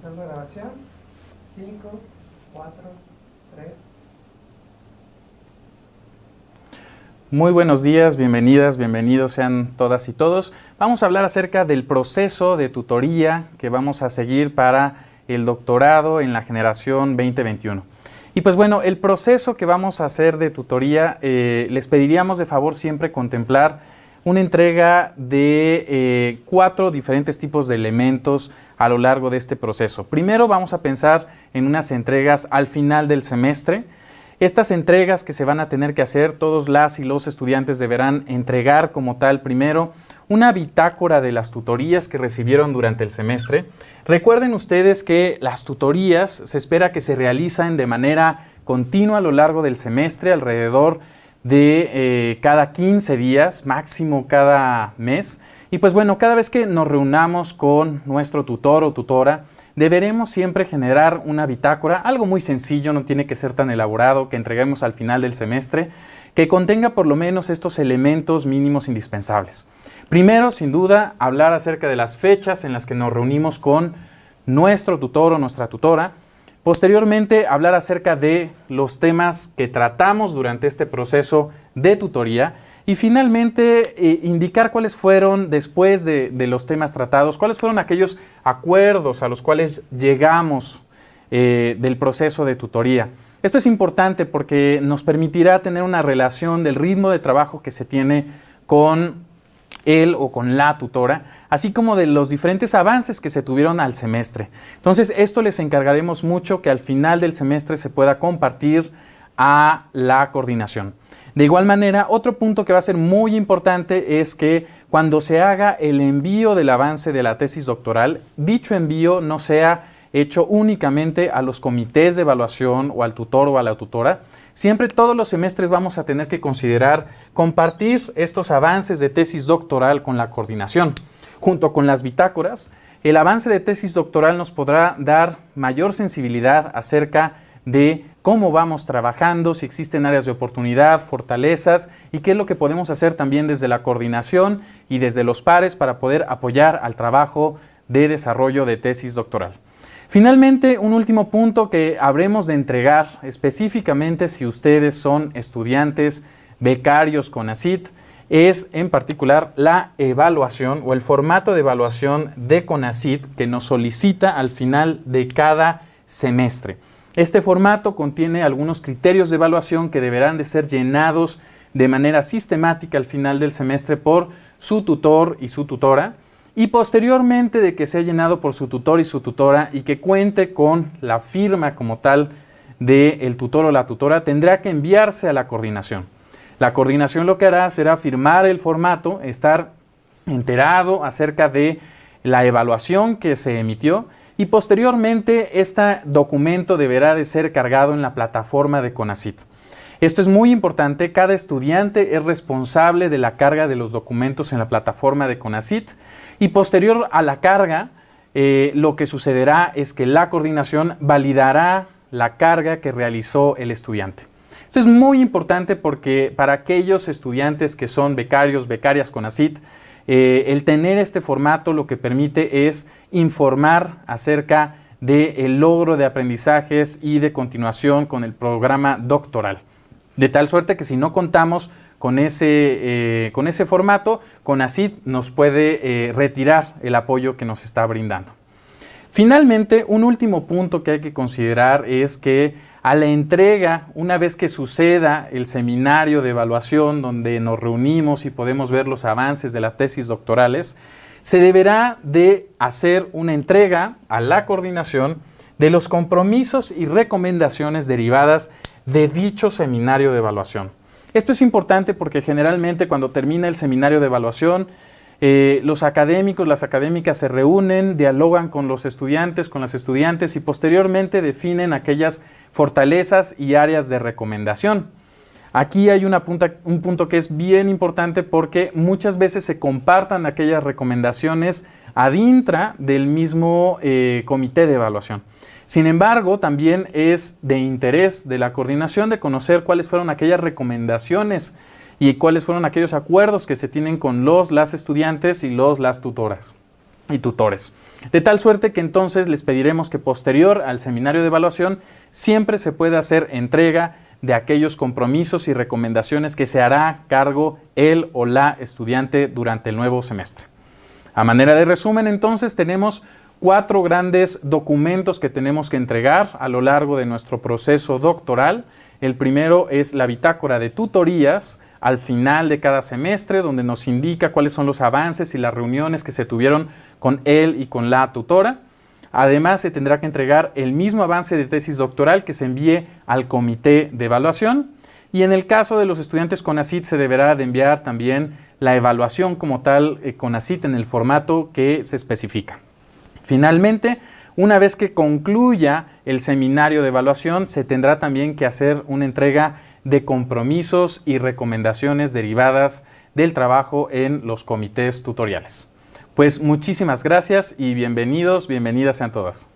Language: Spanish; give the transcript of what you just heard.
Empezando grabación. 5, 4, 3. Muy buenos días, bienvenidas, bienvenidos sean todas y todos. Vamos a hablar acerca del proceso de tutoría que vamos a seguir para el doctorado en la generación 2021. Y pues bueno, el proceso que vamos a hacer de tutoría, eh, les pediríamos de favor siempre contemplar una entrega de eh, cuatro diferentes tipos de elementos a lo largo de este proceso. Primero vamos a pensar en unas entregas al final del semestre. Estas entregas que se van a tener que hacer, todos las y los estudiantes deberán entregar como tal primero una bitácora de las tutorías que recibieron durante el semestre. Recuerden ustedes que las tutorías se espera que se realizan de manera continua a lo largo del semestre, alrededor de eh, cada 15 días, máximo cada mes. Y pues bueno, cada vez que nos reunamos con nuestro tutor o tutora, deberemos siempre generar una bitácora, algo muy sencillo, no tiene que ser tan elaborado, que entreguemos al final del semestre, que contenga por lo menos estos elementos mínimos indispensables. Primero, sin duda, hablar acerca de las fechas en las que nos reunimos con nuestro tutor o nuestra tutora, Posteriormente, hablar acerca de los temas que tratamos durante este proceso de tutoría y finalmente eh, indicar cuáles fueron, después de, los temas tratados, cuáles fueron aquellos acuerdos a los cuales llegamos eh, del proceso de tutoría. Esto es importante porque nos permitirá tener una relación del ritmo de trabajo que se tiene con él o con la tutora, así como de los diferentes avances que se tuvieron al semestre. Entonces, esto les encargaremos mucho que al final del semestre se pueda compartir a la coordinación. De igual manera, otro punto que va a ser muy importante es que cuando se haga el envío del avance de la tesis doctoral, dicho envío no sea hecho únicamente a los comités de evaluación o al tutor o a la tutora. Siempre todos los semestres vamos a tener que considerar compartir estos avances de tesis doctoral con la coordinación. Junto con las bitácoras, el avance de tesis doctoral nos podrá dar mayor sensibilidad acerca de cómo vamos trabajando, si existen áreas de oportunidad, fortalezas y qué es lo que podemos hacer también desde la coordinación y desde los pares para poder apoyar al trabajo de desarrollo de tesis doctoral. Finalmente, un último punto que habremos de entregar específicamente si ustedes son estudiantes becarios con ACID, es en particular la evaluación o el formato de evaluación de CONACIT que nos solicita al final de cada semestre. Este formato contiene algunos criterios de evaluación que deberán de ser llenados de manera sistemática al final del semestre por su tutor y su tutora y posteriormente de que sea llenado por su tutor y su tutora y que cuente con la firma como tal del tutor o la tutora, tendrá que enviarse a la coordinación. La coordinación lo que hará será firmar el formato, estar enterado acerca de la evaluación que se emitió y posteriormente este documento deberá de ser cargado en la plataforma de CONACIT. Esto es muy importante, cada estudiante es responsable de la carga de los documentos en la plataforma de CONACIT y posterior a la carga, eh, lo que sucederá es que la coordinación validará la carga que realizó el estudiante. Esto es muy importante porque para aquellos estudiantes que son becarios, becarias CONACIT, eh, el tener este formato lo que permite es informar acerca del logro de aprendizajes y de continuación con el programa doctoral. De tal suerte que si no contamos con ese, eh, con ese formato, CONACID nos puede eh, retirar el apoyo que nos está brindando. Finalmente, un último punto que hay que considerar es que a la entrega, una vez que suceda el seminario de evaluación donde nos reunimos y podemos ver los avances de las tesis doctorales, se deberá de hacer una entrega a la coordinación de los compromisos y recomendaciones derivadas de dicho seminario de evaluación. Esto es importante porque generalmente cuando termina el seminario de evaluación, eh, los académicos, las académicas se reúnen, dialogan con los estudiantes, con las estudiantes y posteriormente definen aquellas fortalezas y áreas de recomendación. Aquí hay un punto que es bien importante porque muchas veces se compartan aquellas recomendaciones ad intra del mismo eh, comité de evaluación. Sin embargo, también es de interés de la coordinación de conocer cuáles fueron aquellas recomendaciones y cuáles fueron aquellos acuerdos que se tienen con los, las estudiantes y los, las tutoras y tutores. De tal suerte que entonces les pediremos que posterior al seminario de evaluación siempre se pueda hacer entrega de aquellos compromisos y recomendaciones que se hará cargo el o la estudiante durante el nuevo semestre. A manera de resumen, entonces tenemos cuatro grandes documentos que tenemos que entregar a lo largo de nuestro proceso doctoral. El primero es la bitácora de tutorías al final de cada semestre, donde nos indica cuáles son los avances y las reuniones que se tuvieron con él y con la tutora. Además, se tendrá que entregar el mismo avance de tesis doctoral que se envíe al comité de evaluación. Y en el caso de los estudiantes con ACIT, se deberá de enviar también la evaluación como tal eh, con ACIT en el formato que se especifica. Finalmente, una vez que concluya el seminario de evaluación, se tendrá también que hacer una entrega de compromisos y recomendaciones derivadas del trabajo en los comités tutoriales. Pues muchísimas gracias y bienvenidos, bienvenidas sean todas.